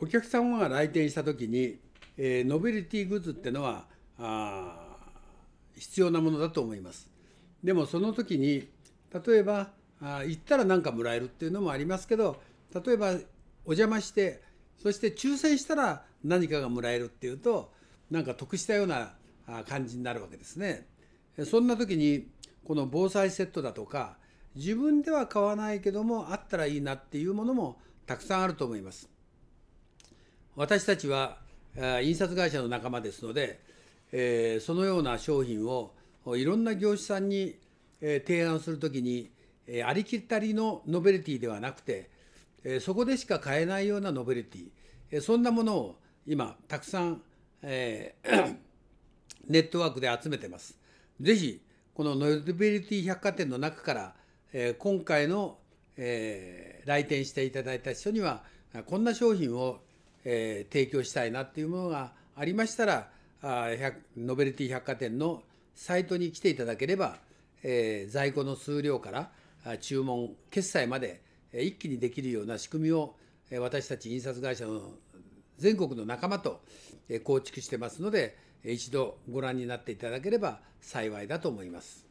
お客様が来店した時に、えー、ノベルティグッズってのはあ必要なものだと思います。でもその時に例えばあ行ったら何かもらえるっていうのもありますけど例えばお邪魔してそして抽選したら何かがもらえるっていうとなんか得したような感じになるわけですね。そんな時にこの防災セットだとか自分では買わないけどもあったらいいなっていうものもたくさんあると思います。私たちは印刷会社の仲間ですので、えー、そのような商品をいろんな業種さんに、え提案するときに、えありきたりのノベルティではなくて、えそこでしか買えないようなノベルティ、えそんなものを今たくさん、えー、ネットワークで集めてます。ぜひこのノベルティ百貨店の中から、え今回の、えー、来店していただいた人にはこんな商品をえー、提供したいなっていうものがありましたらあノベルティ百貨店のサイトに来ていただければ、えー、在庫の数量から注文決済まで一気にできるような仕組みを私たち印刷会社の全国の仲間と構築してますので一度ご覧になっていただければ幸いだと思います。